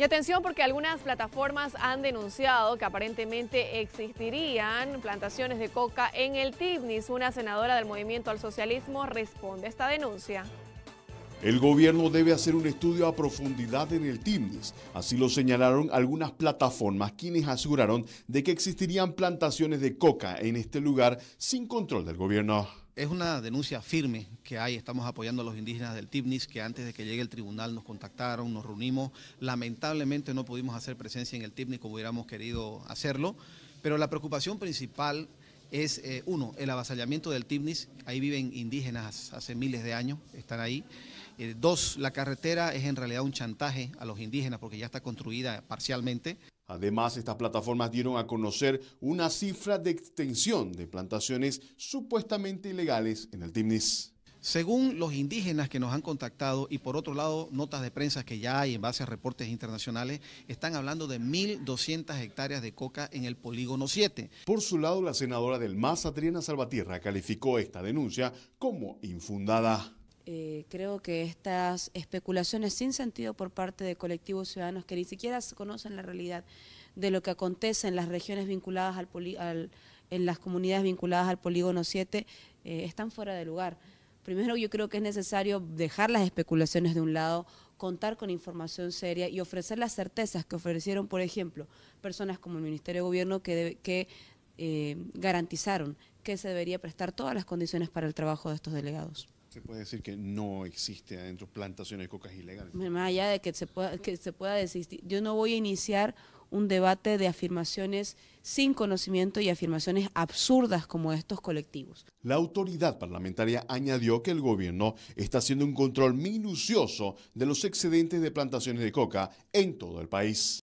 Y atención porque algunas plataformas han denunciado que aparentemente existirían plantaciones de coca en el Tibnis. Una senadora del Movimiento al Socialismo responde a esta denuncia. El gobierno debe hacer un estudio a profundidad en el Timnis. Así lo señalaron algunas plataformas quienes aseguraron de que existirían plantaciones de coca en este lugar sin control del gobierno. Es una denuncia firme que hay, estamos apoyando a los indígenas del TIPNIS que antes de que llegue el tribunal nos contactaron, nos reunimos. Lamentablemente no pudimos hacer presencia en el TIPNIS como hubiéramos querido hacerlo, pero la preocupación principal es, eh, uno, el avasallamiento del TIPNIS, ahí viven indígenas hace miles de años, están ahí. Eh, dos, la carretera es en realidad un chantaje a los indígenas porque ya está construida parcialmente. Además, estas plataformas dieron a conocer una cifra de extensión de plantaciones supuestamente ilegales en el Timnis. Según los indígenas que nos han contactado y por otro lado notas de prensa que ya hay en base a reportes internacionales, están hablando de 1.200 hectáreas de coca en el polígono 7. Por su lado, la senadora del MAS, Adriana Salvatierra, calificó esta denuncia como infundada. Eh, creo que estas especulaciones sin sentido por parte de colectivos ciudadanos que ni siquiera conocen la realidad de lo que acontece en las regiones vinculadas al, en las comunidades vinculadas al polígono 7 eh, están fuera de lugar. Primero yo creo que es necesario dejar las especulaciones de un lado, contar con información seria y ofrecer las certezas que ofrecieron, por ejemplo, personas como el Ministerio de Gobierno que, eh, garantizaron que se debería prestar todas las condiciones para el trabajo de estos delegados. Se puede decir que no existe adentro plantaciones de cocas ilegales. Más allá de que se pueda, que se pueda desistir, yo no voy a iniciar un debate de afirmaciones sin conocimiento y afirmaciones absurdas como estos colectivos. La autoridad parlamentaria añadió que el gobierno está haciendo un control minucioso de los excedentes de plantaciones de coca en todo el país.